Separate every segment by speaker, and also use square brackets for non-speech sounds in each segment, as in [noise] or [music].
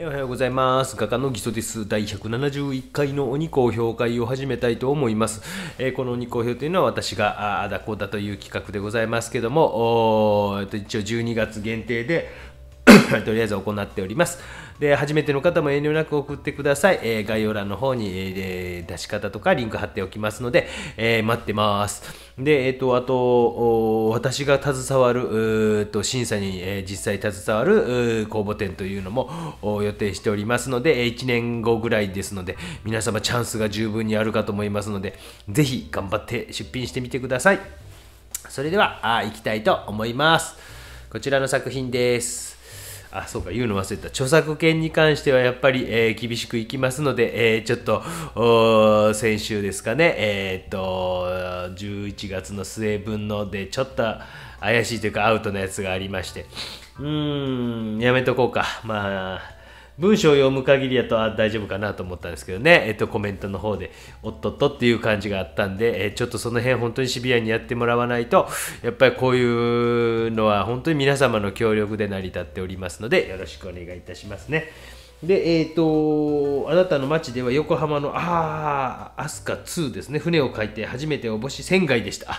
Speaker 1: おはようございます。画家の基礎です。第171回の鬼公表会を始めたいと思います。えー、この鬼公表というのは私があだこだという企画でございますけども、一応12月限定で [coughs] とりあえず行っております。で初めての方も遠慮なく送ってください、えー、概要欄の方に、えー、出し方とかリンク貼っておきますので、えー、待ってますでえっ、ー、とあと私が携わると審査に、えー、実際携わる公募展というのも予定しておりますので1年後ぐらいですので皆様チャンスが十分にあるかと思いますのでぜひ頑張って出品してみてくださいそれではあ行きたいと思いますこちらの作品ですあそうか言うの忘れた著作権に関してはやっぱり、えー、厳しくいきますので、えー、ちょっと先週ですかねえー、っと11月の末分のでちょっと怪しいというかアウトなやつがありましてうーんやめとこうかまあ文章を読む限りやとあ大丈夫かなと思ったんですけどね、えっと、コメントの方でおっとっとっていう感じがあったんで、えちょっとその辺本当にシビアにやってもらわないとやっぱりこういうのは本当に皆様の協力で成り立っておりますのでよろしくお願いいたしますね。で、えっ、ー、と、あなたの町では横浜の、ああ、アスカ2ですね、船を書いて初めて応募し、仙外でした。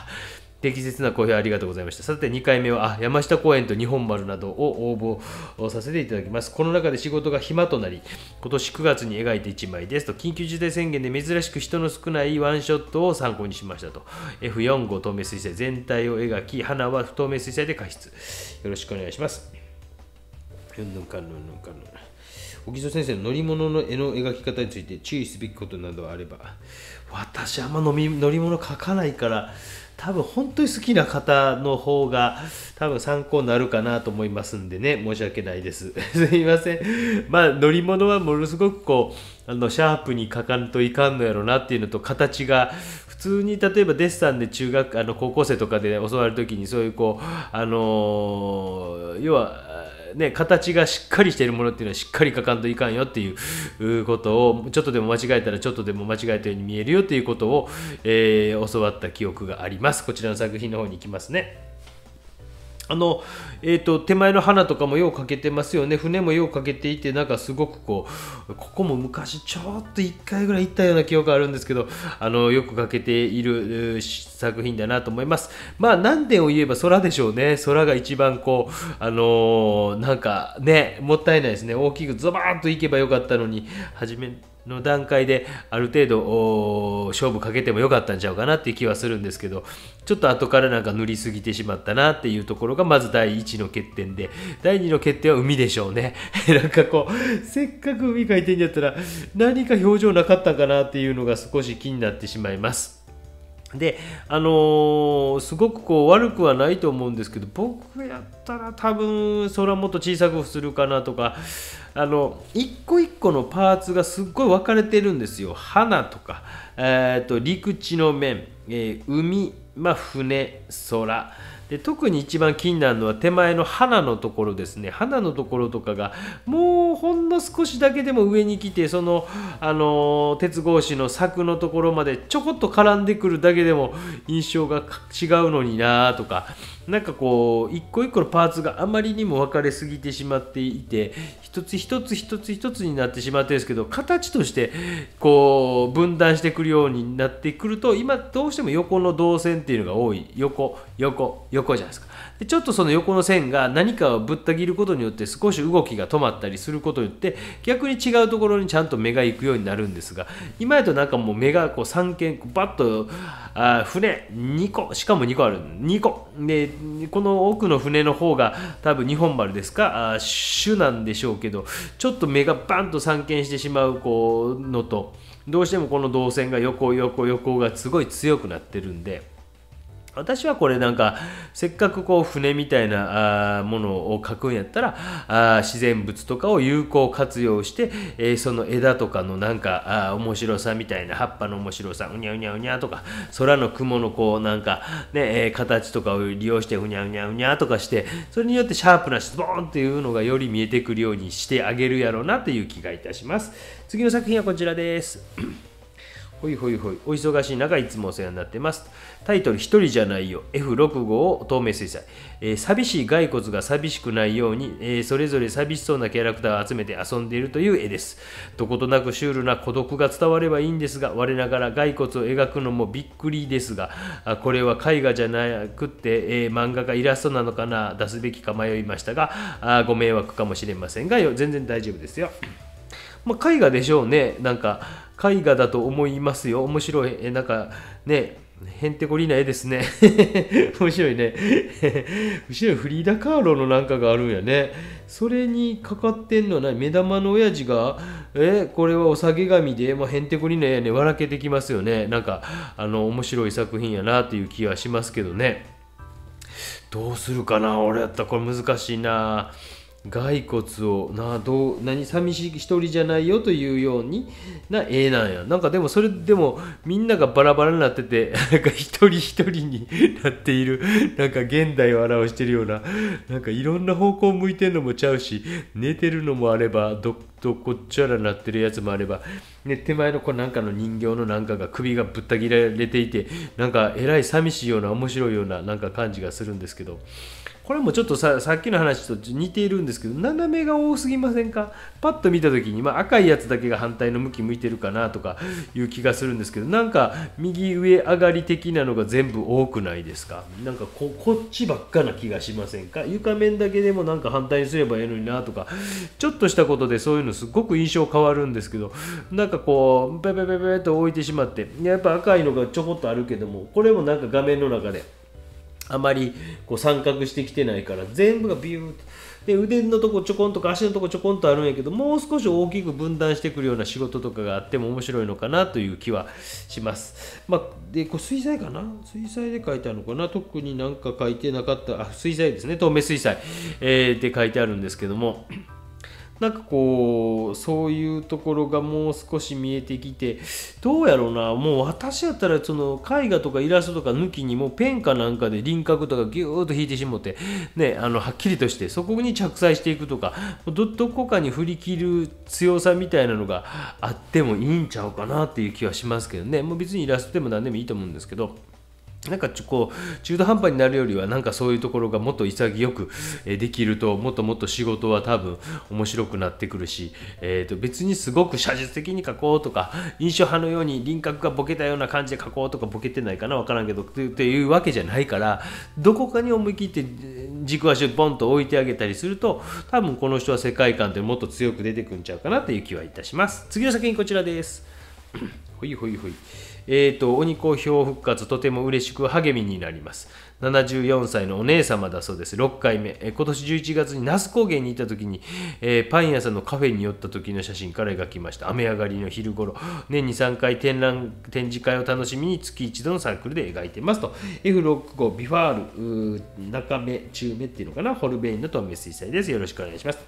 Speaker 1: 適切な公表ありがとうございました。さて、2回目は、あ山下公園と日本丸などを応募させていただきます。この中で仕事が暇となり、今年9月に描いて1枚ですと、緊急事態宣言で珍しく人の少ないワンショットを参考にしましたと。F4 5透明水彩全体を描き、花は不透明水彩で加筆。よろしくお願いします。小んぬんかんぬんぬんかんぬん。曽先生の乗り物の絵の描き方について注意すべきことなどあれば私あんま乗り物描かないから多分本当に好きな方の方が多分参考になるかなと思いますんでね申し訳ないです [laughs] すいませんまあ乗り物はものすごくこうあのシャープに書かんといかんのやろなっていうのと形が普通に例えばデッサンで中学あの高校生とかで教わる時にそういうこうあのー、要はね、形がしっかりしているものっていうのはしっかり書かんといかんよっていうことをちょっとでも間違えたらちょっとでも間違えたように見えるよっていうことを、えー、教わった記憶がありますこちらの作品の方に行きますね。あの、えっ、ー、と、手前の花とかもようかけてますよね。船もようかけていて、なんかすごくこう、ここも昔ちょっと1回ぐらい行ったような記憶あるんですけど、あの、よくかけている作品だなと思います。まあ、何点を言えば空でしょうね。空が一番こう、あのー、なんかね、もったいないですね。大きくズバーンと行けばよかったのに、初め、の段階である程度勝負かけてもよかったんちゃうかなっていう気はするんですけどちょっと後からなんか塗りすぎてしまったなっていうところがまず第1の欠点で第2の欠点は海でしょうね [laughs] なんかこうせっかく海描いてんやったら何か表情なかったかなっていうのが少し気になってしまいますであのー、すごくこう悪くはないと思うんですけど僕やったら多分それはもっと小さくするかなとかあの一個一個のパーツがすっごい分かれてるんですよ花とか、えーと、陸地の面、えー、海、まあ、船空で特に一番気になるのは手前の花のところですね花のところとかがもうほんの少しだけでも上に来てその、あの鉄格子の柵のところまでちょこっと絡んでくるだけでも印象が違うのになとかなんかこう一個一個のパーツがあまりにも分かれすぎてしまっていて一つ一つ一つ一つになってしまってですけど形としてこう分断してくるようになってくると今どうしても横の動線っていうのが多い横横横じゃないですかでちょっとその横の線が何かをぶった切ることによって少し動きが止まったりすることによって逆に違うところにちゃんと目が行くようになるんですが今やとなんかもう目がこう3件バッとあ船2個しかも2個ある2個でこの奥の船の方が多分日本丸ですかあ主なんでしょうけどちょっと目がバンと散見してしまうこうのとどうしてもこの動線が横横横がすごい強くなってるんで。私はこれなんかせっかくこう船みたいなものを描くんやったらあ自然物とかを有効活用して、えー、その枝とかのなんかあ面白さみたいな葉っぱの面白さうにゃうにゃうにゃとか空の雲のこうなんかね、えー、形とかを利用してうにゃうにゃうにゃとかしてそれによってシャープなしボーンっていうのがより見えてくるようにしてあげるやろうなという気がいたします次の作品はこちらですほいほいほい。お忙しい中、いつもお世話になってます。タイトル、一人じゃないよ。F65 を透明水彩。えー、寂しい骸骨が寂しくないように、えー、それぞれ寂しそうなキャラクターを集めて遊んでいるという絵です。どことなくシュールな孤独が伝わればいいんですが、我ながら骸骨を描くのもびっくりですが、あこれは絵画じゃなくって、えー、漫画かイラストなのかな、出すべきか迷いましたが、あご迷惑かもしれませんが、全然大丈夫ですよ。まあ、絵画でしょうね。なんか、絵画だと思いますよ。面白い。えなんかね、へんてこりな絵ですね。面白いね。後ろにフリーダ・カーロのなんかがあるんやね。それにかかってんのは何目玉の親父が、え、これはお酒げで、まあ、へんてこりな絵やね、笑けてきますよね。なんか、あの、面白い作品やなという気はしますけどね。どうするかな俺やったらこれ難しいな。骸骨をなどう何寂しい一人じゃないよというようにな絵なんやなんかでもそれでもみんながバラバラになってて [laughs] なんか一人一人になっているなんか現代を表してるようななんかいろんな方向向いてるのもちゃうし寝てるのもあればどどこっちゃらなってるやつもあればで手前のこうなんかの人形のなんかが首がぶった切られていてなんかえらい寂しいような面白いようななんか感じがするんですけどこれもちょっとささっきの話と似ているんですけど斜めが多すぎませんかパッと見た時に、まあ、赤いやつだけが反対の向き向いてるかなとかいう気がするんですけどなんか右上上がり的なのが全部多くないですかなんかここっちばっかな気がしませんか床面だけでもなんか反対にすればええのになとかちょっとしたことでそういうのすごく印象変わるんですけどなかなんかこうペペペペと置いてしまってやっぱ赤いのがちょこっとあるけどもこれもなんか画面の中であまりこう三角してきてないから全部がビューっとで腕のとこちょこんとか足のとこちょこんとあるんやけどもう少し大きく分断してくるような仕事とかがあっても面白いのかなという気はします。まあ、でこう水彩かな水彩で書いてあるのかな特になんか書いてなかったあ水彩ですね透明水彩、えー、で書いてあるんですけども。なんかこうそういうところがもう少し見えてきてどうやろうなもう私やったらその絵画とかイラストとか抜きにもペンかなんかで輪郭とかギューッと引いてしもてねあのはっきりとしてそこに着彩していくとかどどこかに振り切る強さみたいなのがあってもいいんちゃうかなっていう気はしますけどねもう別にイラストでも何でもいいと思うんですけど。なんかこう中途半端になるよりはなんかそういうところがもっと潔くできるともっともっと仕事は多分面白くなってくるし、えー、と別にすごく写実的に書こうとか印象派のように輪郭がボケたような感じで書こうとかボケてないかな分からんけどっていうわけじゃないからどこかに思い切って軸足をポンと置いてあげたりすると多分この人は世界観ってもっと強く出てくんちゃうかなという気はいたします次の作品こちらです [coughs] ほいほいほいえーと、と鬼公表復活とても嬉しく励みになります74歳のお姉様だそうです。6回目。今年11月に那須高原にいた時に、えー、パン屋さんのカフェに寄った時の写真から描きました。雨上がりの昼頃、年に3回展覧展示会を楽しみに月1度のサークルで描いてますと。F65 ビファール、中目、中目っていうのかな、ホルベインの透明水彩です。よろしくお願いします。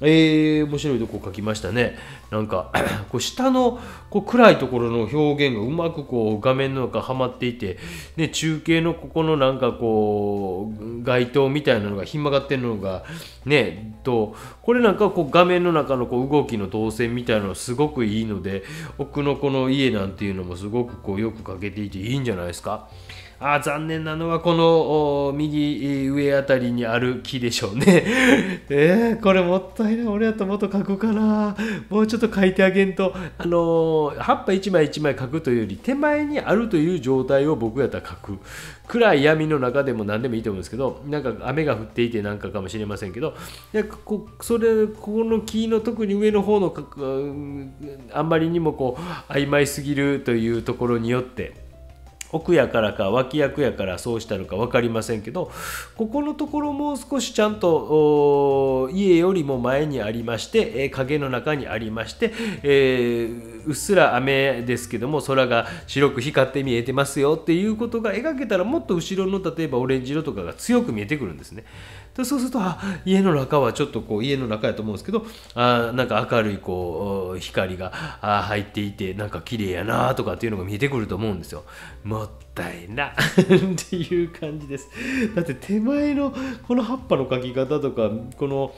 Speaker 1: えー、面白いとこ描きましたね。なんか、[clears throat] こう下のこう暗いところの表現がうまくこう画面の中はまっていて、ね、中継のここのなんかこう街灯みたいなのがひん曲がってるのがねとこれなんかこう画面の中のこう動きの動線みたいなのすごくいいので奥のこの家なんていうのもすごくこうよく描けていていいんじゃないですか。あ残念なのはこの右上あたりにある木でしょうね [laughs] えー、これもったいない俺やたらもっと書くかなもうちょっと書いてあげんと、あのー、葉っぱ1枚1枚書くというより手前にあるという状態を僕やったら書く暗い闇の中でも何でもいいと思うんですけどなんか雨が降っていてなんかかもしれませんけどでこそれここの木の特に上の方のあんまりにもこう曖昧すぎるというところによって。奥やからか脇役やからそうしたのか分かりませんけどここのところもう少しちゃんと家よりも前にありまして、えー、影の中にありまして、えー、うっすら雨ですけども空が白く光って見えてますよっていうことが描けたらもっと後ろの例えばオレンジ色とかが強く見えてくるんですね。でそうするとあ家の中はちょっとこう家の中やと思うんですけどあなんか明るいこう光が入っていてなんか綺麗やなとかっていうのが見えてくると思うんですよ。ったいな [laughs] っていう感じですだって手前のこの葉っぱの描き方とかこの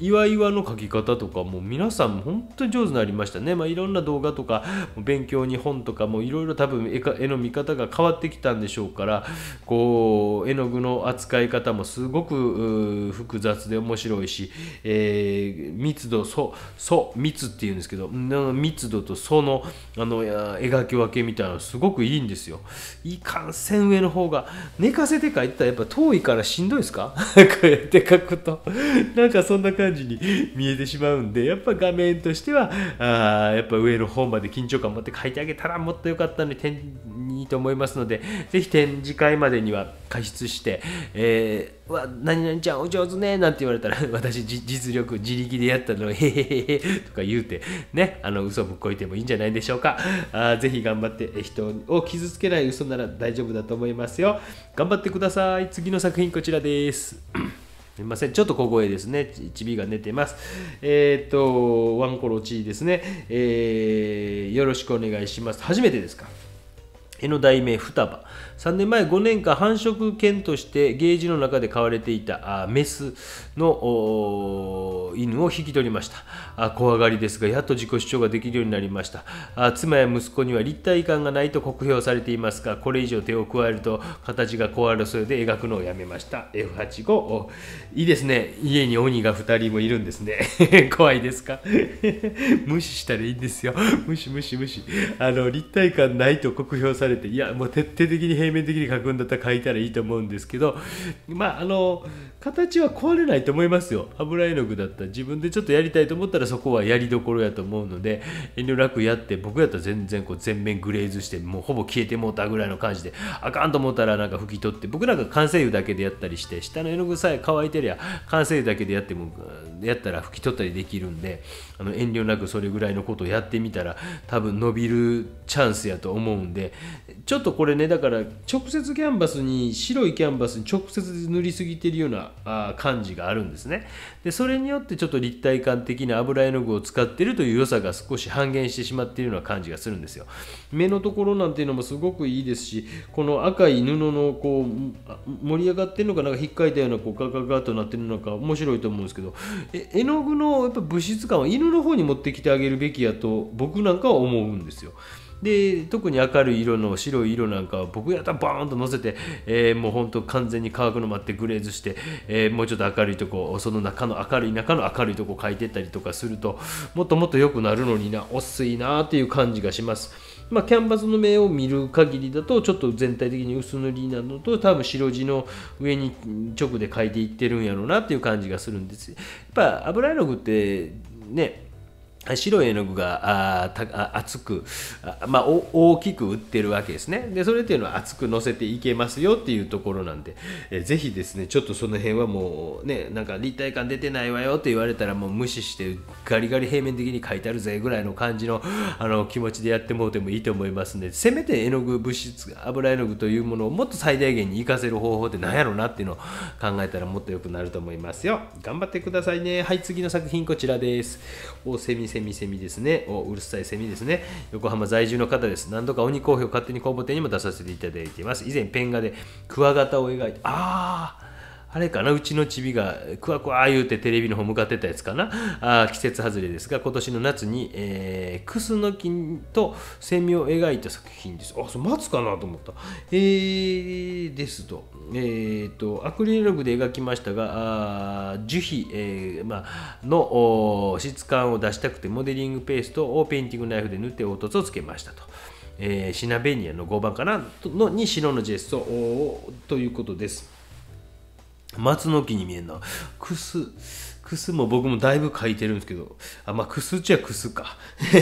Speaker 1: 岩岩の描き方とかもう皆さん本当に上手になりましたね、まあ、いろんな動画とか勉強に本とかもいろいろ多分絵の見方が変わってきたんでしょうからこう絵の具の扱い方もすごく複雑で面白いし、えー、密度そそ密っていうんですけど密度とそのあの描き分けみたいなのすごくいいんですよかん上の方が寝かせて書いてたらやっぱ遠いからしんどいですかこうやって書くとなんかそんな感じに見えてしまうんでやっぱ画面としてはあやっぱ上の方まで緊張感持って書いてあげたらもっと良かったのに点いいと思いますのでぜひ展示会までには加筆して「えー、わ何々ちゃんお上手ね」なんて言われたら [laughs] 私実力自力でやったの「へへへへ」とか言うてねあの嘘ぶっこいてもいいんじゃないでしょうかあぜひ頑張って人を傷つけない嘘なら大丈夫だと思いますよ頑張ってください次の作品こちらですすみません。ちょっと小声ですね。ちびが寝てます。えっ、ー、と、ワンコロチーですね、えー、よろしくお願いします。初めてですか N 題名双葉3年前5年間繁殖犬としてゲージの中で飼われていたあメスの犬を引き取りましたあ怖がりですがやっと自己主張ができるようになりましたあ妻や息子には立体感がないと酷評されていますがこれ以上手を加えると形が壊れそうで描くのをやめました F85 いいですね家に鬼が2人もいるんですね [laughs] 怖いですか [laughs] 無視したらいいんですよ無視無視無視あの立体感ないと酷評されていやもう徹底的に平平面的に書くんだったら書いたらいいと思うんですけどまああの形は壊れないと思いますよ油絵の具だったら自分でちょっとやりたいと思ったらそこはやりどころやと思うので遠慮なくやって僕やったら全然こう全面グレーズしてもうほぼ消えてもうたぐらいの感じであかんと思ったらなんか拭き取って僕なんか完成油だけでやったりして下の絵の具さえ乾いてりゃ完成油だけでやってもやったら拭き取ったりできるんであの遠慮なくそれぐらいのことをやってみたら多分伸びるチャンスやと思うんでちょっとこれねだから直接キャンバスに白いキャンバスに直接塗りすぎてるようなあ感じがあるんですねでそれによってちょっと立体感的な油絵の具を使ってるという良さが少し半減してしまっているような感じがするんですよ目のところなんていうのもすごくいいですしこの赤い布のこう盛り上がってるのかなんか引っかいたようなこうガガガとなってるのか面白いと思うんですけど絵の具のやっぱ物質感は犬の方に持ってきてあげるべきやと僕なんかは思うんですよで特に明るい色の白い色なんかは僕やったらバーンと乗せて、えー、もうほんと完全に乾くの待ってグレーズして、えー、もうちょっと明るいとこその中の明るい中の明るいとこ描いてったりとかするともっともっと良くなるのになおっすいなっていう感じがします。まあ、キャンバスの目を見る限りだとちょっと全体的に薄塗りなのと多分白地の上に直で描いていってるんやろうなっていう感じがするんですやっぱ油絵の具ってね白い絵の具があた厚くあ、まあ、大きく売ってるわけですねでそれっていうのは厚く載せていけますよっていうところなんで、えー、ぜひですねちょっとその辺はもうねなんか立体感出てないわよって言われたらもう無視してガリガリ平面的に書いてあるぜぐらいの感じのあの気持ちでやってもうてもいいと思いますんでせめて絵の具物質油絵の具というものをもっと最大限に活かせる方法って何やろうなっていうのを考えたらもっと良くなると思いますよ頑張ってくださいねはい次の作品こちらですセミセミですねおうるさいセミですね横浜在住の方です何度か鬼公表勝手に公募展にも出させていただいています以前ペン画でクワガタを描いてあああれかなうちのちびがくわくわ言うてテレビの方向かってたやつかなあ季節外れですが今年の夏に、えー、クスノキとセミを描いた作品ですあそれつかなと思ったえー、ですとえーと、アクリル絵の具で描きましたが樹皮、えーまあの質感を出したくてモデリングペーストをペインティングナイフで塗って凹凸をつけましたと。えー、シナベニアの5番かなのに白のジェストということです。松の木に見えんな。くす、くすも僕もだいぶ書いてるんですけど、あ、まあ、すっちゃくすか。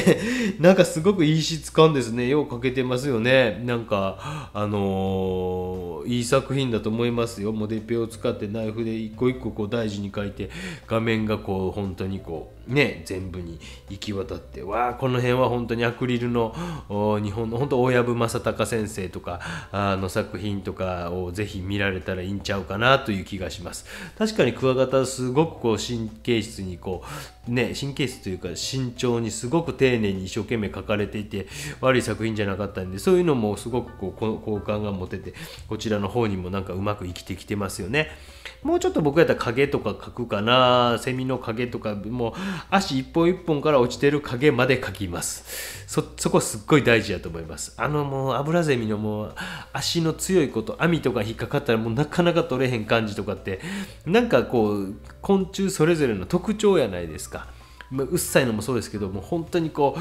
Speaker 1: [laughs] なんかすごくいい質感ですね。よう書けてますよね。なんか、あのー、いい作品だと思いますよ。モデペを使ってナイフで一個一個こう大事に書いて、画面がこう、本当にこう、ね、全部に行き渡ってわあこの辺は本当にアクリルの日本の本当大藪正隆先生とかあの作品とかをぜひ見られたらいいんちゃうかなという気がします確かにクワガタすごくこう神経質にこうね、神経質というか慎重にすごく丁寧に一生懸命書かれていて悪い作品じゃなかったんでそういうのもすごくこう好感が持ててこちらの方にもなんかうまく生きてきてますよねもうちょっと僕やったら影とか書くかなセミの影とかもう足一本一本から落ちてる影まで書きますそこすっごい大事やと思いますあのもうアブラゼミのもう足の強いこと網とか引っかかったらもうなかなか取れへん感じとかってなんかこう昆虫それぞれの特徴やないですかまあ、うっさいのもそうですけども本当にこ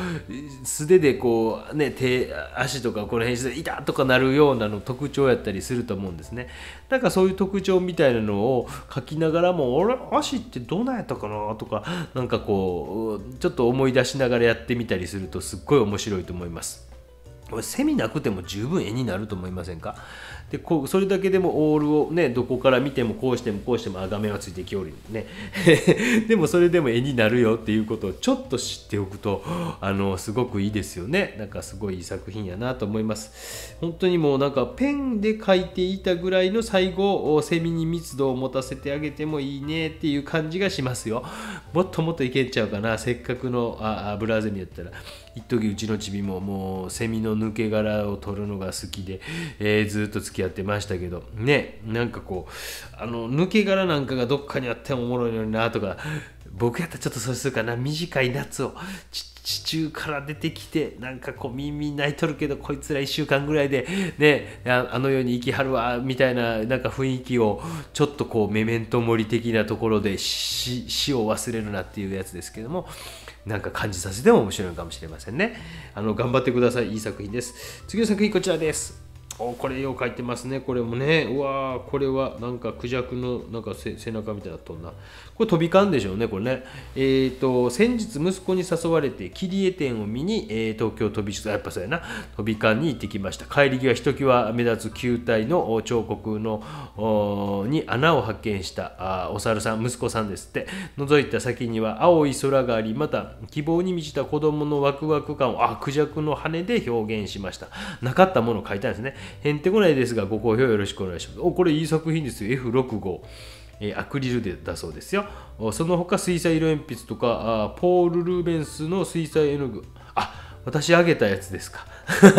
Speaker 1: う素手でこう、ね、手足とかこの辺しいたとかなるようなの特徴やったりすると思うんですねなんかそういう特徴みたいなのを書きながらも「あ足ってどんなやったかな?」とかなんかこうちょっと思い出しながらやってみたりするとすっごい面白いと思います。これセミなくても十分絵になると思いませんかでこうそれだけでもオールをねどこから見てもこうしてもこうしてもあがめはついてきおるね [laughs] でもそれでも絵になるよっていうことをちょっと知っておくとあのすごくいいですよねなんかすごいいい作品やなと思います本当にもうなんかペンで描いていたぐらいの最後セミに密度を持たせてあげてもいいねっていう感じがしますよもっともっといけちゃうかなせっかくのあブラゼミやったら一時うちのちびももうセミの抜け殻を取るのが好きで、えー、ずっと付き合ってましたけどねなんかこうあの抜け殻なんかがどっかにあってもおもろいのになとか僕やったらちょっとそうするかな短い夏を地中から出てきてなんかこう耳泣いとるけどこいつら1週間ぐらいでねあの世に行きはるわみたいななんか雰囲気をちょっとこうメメントモリ的なところで死を忘れるなっていうやつですけどもなんか感じさせても面白いかもしれませんね。あの、頑張ってください。いい作品です。次の作品こちらです。おこれよう書いてますねこれもねうわーこれはなんかクジャクのなんか背中みたいなっとんなこれ飛び交んでしょうね、これね。えーと、先日、息子に誘われて、切り絵店を見に、えー、東京飛びやっぱそうやな、飛び交に行ってきました。帰り際、ひときわ目立つ球体の彫刻のに穴を発見したあお猿さん、息子さんですって。覗いた先には青い空があり、また希望に満ちた子供のワクワク感を、あ、クジャクの羽で表現しました。なかったものを描いたんですね。へんてこないですが、ご好評よろしくお願いします。お、これいい作品ですよ。F65。えアクリルでだそうですよその他水彩色鉛筆とかポール・ルーベンスの水彩絵の具あ私あげたやつですか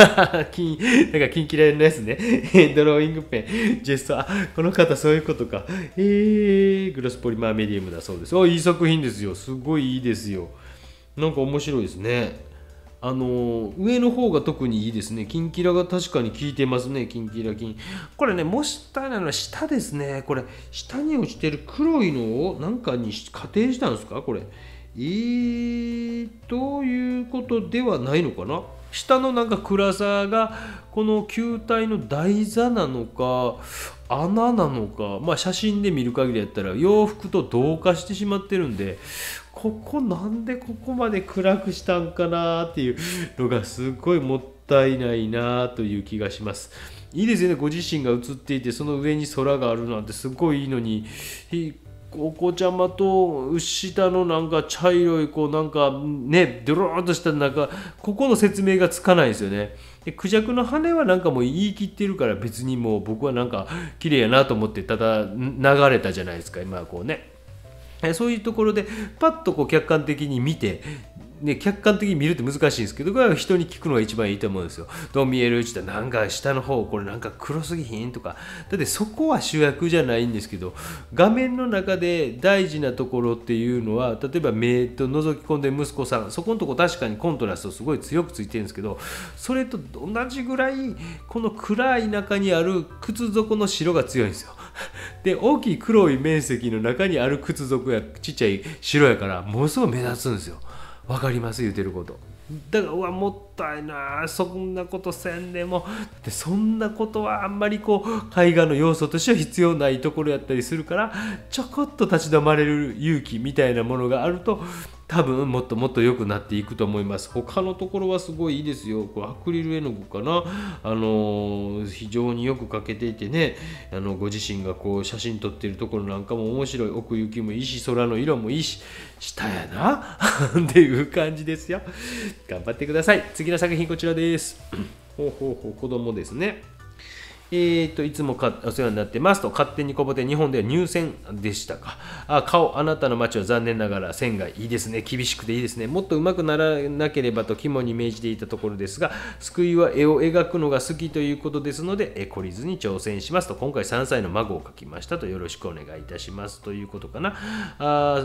Speaker 1: [laughs] 金、なんか金嫌いのやつね。[laughs] ドローイングペン、ジェスト、あ、この方そういうことか。えー、グロスポリマーメディウムだそうです。お、いい作品ですよ。すごいいいですよ。なんか面白いですね。あの上の方が特にいいですね。キンキラが確かに効いてますね。キンキラキン。これね、もしたいないのは下ですね。これ、下に落ちてる黒いのをなんかに仮定したんですかこれ。えー、ということではないのかな下のなんか暗さがこの球体の台座なのか穴なのかまあ写真で見る限りやったら洋服と同化してしまってるんでここなんでここまで暗くしたんかなっていうのがすごいもったいないなという気がします。いいですよねご自身が映っていてその上に空があるなんてすごいいいのにお子ちゃまと下のなんか茶色いこうなんかねドローンとしたなんかここの説明がつかないですよね。でクジャクの羽はなんかもう言い切ってるから別にもう僕はなんか綺麗やなと思ってただ流れたじゃないですか今こうね。そういうところでパッとこう客観的に見てね、客観的に見るって難しいんですけどこれは人に聞くのが一番いいと思うんですよどう見えるうちっなんか下の方これなんか黒すぎひんとかだってそこは主役じゃないんですけど画面の中で大事なところっていうのは例えば目と覗き込んで息子さんそこのとこ確かにコントラストすごい強くついてるんですけどそれと同じぐらいこの暗い中にある靴底の白が強いんですよ [laughs] で大きい黒い面積の中にある靴底やちっちゃい白やからものすごい目立つんですよ分かります言うてることだからうわもったいなそんなことせんでもってそんなことはあんまりこう絵画の要素としては必要ないところやったりするからちょこっと立ち止まれる勇気みたいなものがあると多分もっともっと良くなっていくと思います他のところはすごいいいですよこうアクリル絵の具かなあのー、非常によく描けていてねあのご自身がこう写真撮ってるところなんかも面白い奥行きもいいし空の色もいいし下やな [laughs] っていう感じですよ頑張ってください次の作品こちらですほうほうほう子供ですねえっ、ー、と、いつもかお世話になってますと、勝手にこぼて、日本では入選でしたか。あ顔、あなたの街は残念ながら線がいいですね、厳しくていいですね、もっと上手くならなければと肝に銘じていたところですが、救いは絵を描くのが好きということですので、え懲りずに挑戦しますと、今回3歳の孫を描きましたと、よろしくお願いいたしますということかな。あ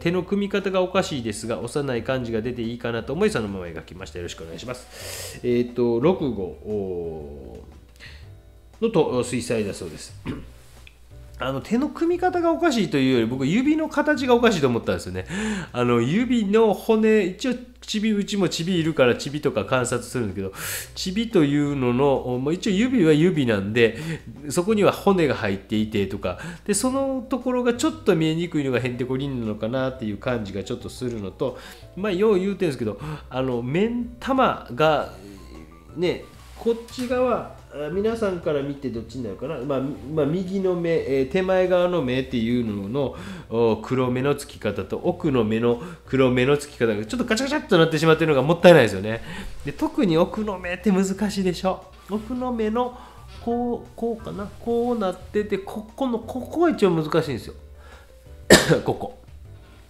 Speaker 1: 手の組み方がおかしいですが、幼い感じが出ていいかなと思い、そのまま描きました。よろしくお願いします。えっ、ー、と、6号。のと水彩だそうです。[clears throat] あの手の組み方がおかしいというより僕指の形がおかしいと思ったんですよね。あの指の骨一応ちびうちもちびいるからちびとか観察するんだけどちびというのの、一応指は指なんでそこには骨が入っていてとかでそのところがちょっと見えにくいのがヘンテコリンなのかなっていう感じがちょっとするのとまあよう言うてるんですけどあの目ん玉がねこっち側皆さんから見てどっちになるかな、まあ、まあ、右の目、えー、手前側の目っていうのの黒目のつき方と奥の目の黒目のつき方がちょっとガチャガチャっとなってしまってるのがもったいないですよねで特に奥の目って難しいでしょ奥の目のこうこうかなこうなっててここのここが一応難しいんですよ [coughs] ここ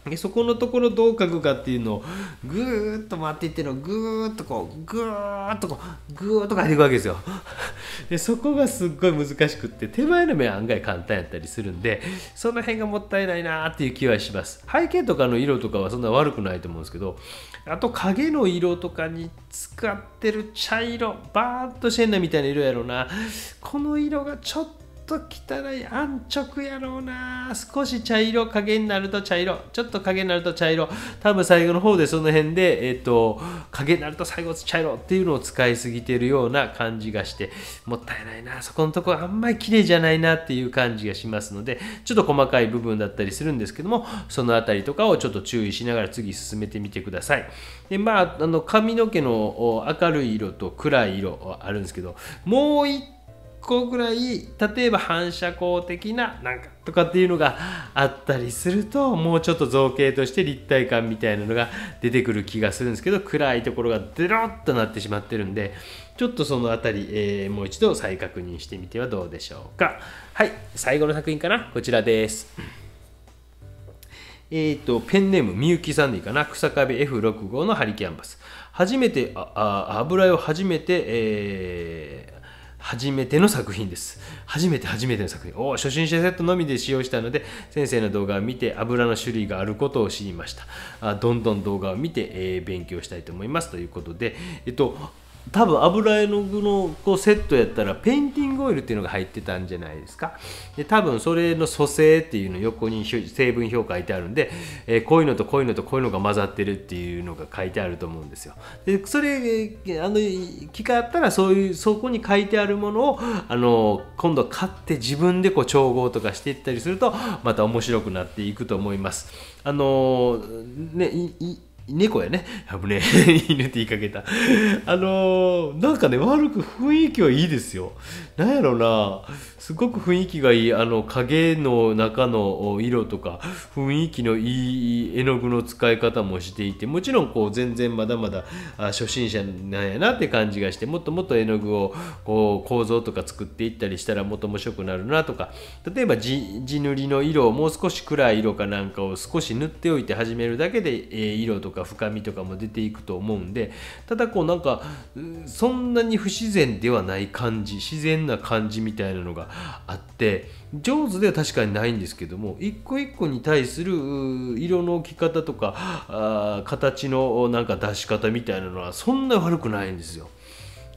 Speaker 1: でそこのところどう書くかっていうのをぐーっと回っていってのをぐーっとこうぐーっとこうぐーっと書いていくわけですよ。[laughs] でそこがすっごい難しくって手前の面案外簡単やったりするんでその辺がもったいないなーっていう気はします。背景とかの色とかはそんな悪くないと思うんですけどあと影の色とかに使ってる茶色バーッとシェンナみたいな色やろなこの色がちょっとと汚い安直やろうな少し茶色影になると茶色ちょっと影になると茶色多分最後の方でその辺でえっ、ー、と影になると最後茶色っていうのを使いすぎてるような感じがしてもったいないなそこのとこあんまり綺麗じゃないなっていう感じがしますのでちょっと細かい部分だったりするんですけどもその辺りとかをちょっと注意しながら次進めてみてくださいでまああの髪の毛の明るい色と暗い色あるんですけどもう一個ぐらい例えば反射光的ななんかとかっていうのがあったりするともうちょっと造形として立体感みたいなのが出てくる気がするんですけど暗いところがデロッとなってしまってるんでちょっとその辺り、えー、もう一度再確認してみてはどうでしょうかはい最後の作品かなこちらですえっ、ー、とペンネームみゆきさんでいいかな草壁 F65 のハリキャンバス初めてああ油絵を初めて、えー、初めての作品です。初めて初めての作品。お初心者セットのみで使用したので、先生の動画を見て油の種類があることを知りました。あどんどん動画を見て、えー、勉強したいと思います。ということで、えっと、多分油絵の具のこうセットやったらペインティングオイルっていうのが入ってたんじゃないですかで多分それの組成っていうの横に成分表書いてあるんで、えー、こういうのとこういうのとこういうのが混ざってるっていうのが書いてあると思うんですよでそれあの機会あったらそういうそこに書いてあるものをあの今度買って自分でこう調合とかしていったりするとまた面白くなっていくと思いますあのね猫やね。危ねえ。[laughs] 犬って言いかけた。あのー、なんかね、悪く雰囲気はいいですよ。なんやろなすごく雰囲気がいいあの影の中の色とか雰囲気のいい絵の具の使い方もしていてもちろんこう全然まだまだ初心者なんやなって感じがしてもっともっと絵の具をこう構造とか作っていったりしたらもっと面白くなるなとか例えば地塗りの色をもう少し暗い色かなんかを少し塗っておいて始めるだけで色とか深みとかも出ていくと思うんでただこうなんかそんなに不自然ではない感じ自然なな感じみたいなのがあって上手では確かにないんですけども一個一個に対する色の置き方とかあ形のなんか出し方みたいなのはそんな悪くないんですよ。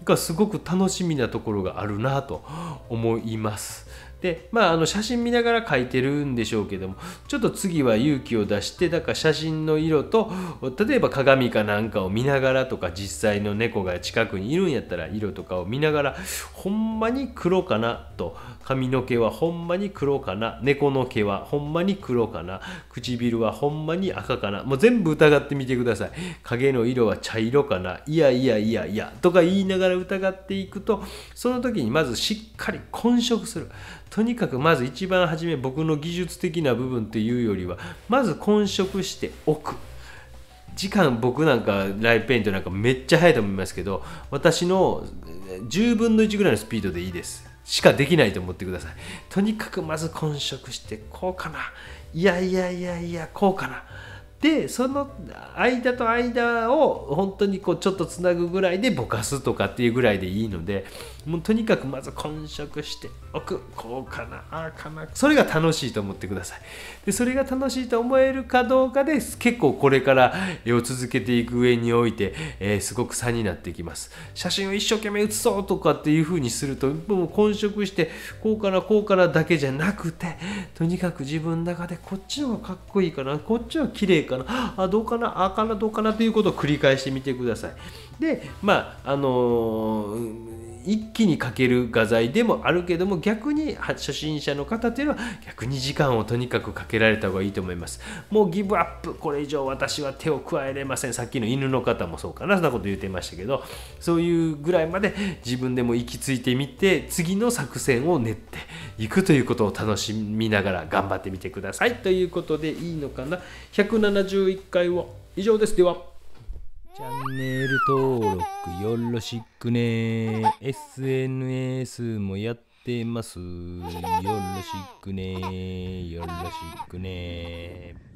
Speaker 1: がすごく楽しみなところがあるなと思います。でまあ、あの写真見ながら描いてるんでしょうけどもちょっと次は勇気を出してだから写真の色と例えば鏡かなんかを見ながらとか実際の猫が近くにいるんやったら色とかを見ながらほんまに黒かなと髪の毛はほんまに黒かな猫の毛はほんまに黒かな唇はほんまに赤かなもう全部疑ってみてください影の色は茶色かないやいやいやいやとか言いながら疑っていくとその時にまずしっかり混色するとにかくまず一番初め僕の技術的な部分っていうよりはまず混色しておく時間僕なんかライブペイントなんかめっちゃ早いと思いますけど私の10分の1ぐらいのスピードでいいですしかできないと思ってくださいとにかくまず混色してこうかないやいやいやいやこうかなでその間と間を本当にこうちょっとつなぐぐらいでぼかすとかっていうぐらいでいいのでもうとにかくまず混色しておくこうかなあかなそれが楽しいと思ってくださいでそれが楽しいと思えるかどうかで結構これから絵を続けていく上において、えー、すごく差になっていきます写真を一生懸命写そうとかっていう風にするともう混色してこうからこうからだけじゃなくてとにかく自分の中でこっちの方がかっこいいかなこっちは綺麗かかなあどうかなあかなどうかなということを繰り返してみてくださいでまああのー一気に描ける画材でもあるけども逆に初心者の方っていうのは逆に時間をとにかくかけられた方がいいと思いますもうギブアップこれ以上私は手を加えれませんさっきの犬の方もそうかなそんなこと言ってましたけどそういうぐらいまで自分でも行き着いてみて次の作戦を練っていくということを楽しみながら頑張ってみてくださいということでいいのかな171回を以上ですではチャンネル登録よろしくね。SNS もやってます。よろしくね。よろしくね。